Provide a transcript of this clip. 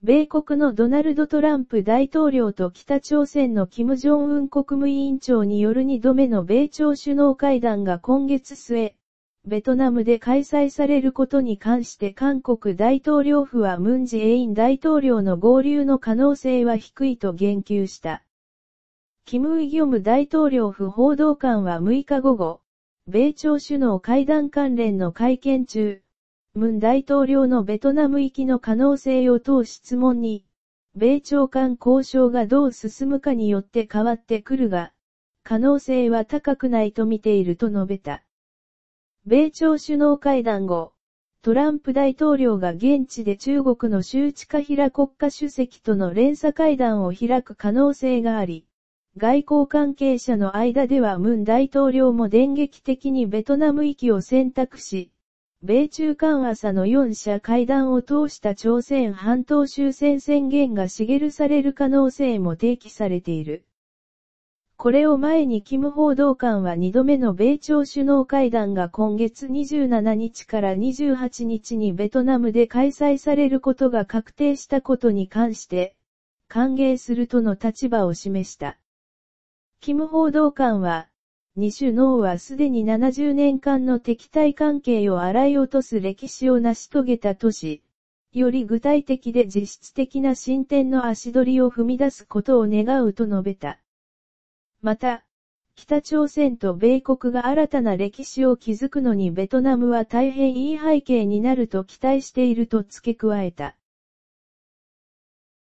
米国のドナルド・トランプ大統領と北朝鮮の金正恩国務委員長による2度目の米朝首脳会談が今月末、ベトナムで開催されることに関して韓国大統領府はムンジェイン大統領の合流の可能性は低いと言及した。キム・イギョム大統領府報道官は6日午後、米朝首脳会談関連の会見中、文大統領のベトナム行きの可能性を問う質問に、米朝間交渉がどう進むかによって変わってくるが、可能性は高くないと見ていると述べた。米朝首脳会談後、トランプ大統領が現地で中国の周知カヒラ国家主席との連鎖会談を開く可能性があり、外交関係者の間ではムン大統領も電撃的にベトナム行きを選択し、米中間朝の4者会談を通した朝鮮半島終戦宣言が茂るされる可能性も提起されている。これを前にキム報道官は2度目の米朝首脳会談が今月27日から28日にベトナムで開催されることが確定したことに関して、歓迎するとの立場を示した。キム報道官は、二種脳はすでに70年間の敵対関係を洗い落とす歴史を成し遂げた都市。より具体的で実質的な進展の足取りを踏み出すことを願うと述べた。また、北朝鮮と米国が新たな歴史を築くのにベトナムは大変いい背景になると期待していると付け加えた。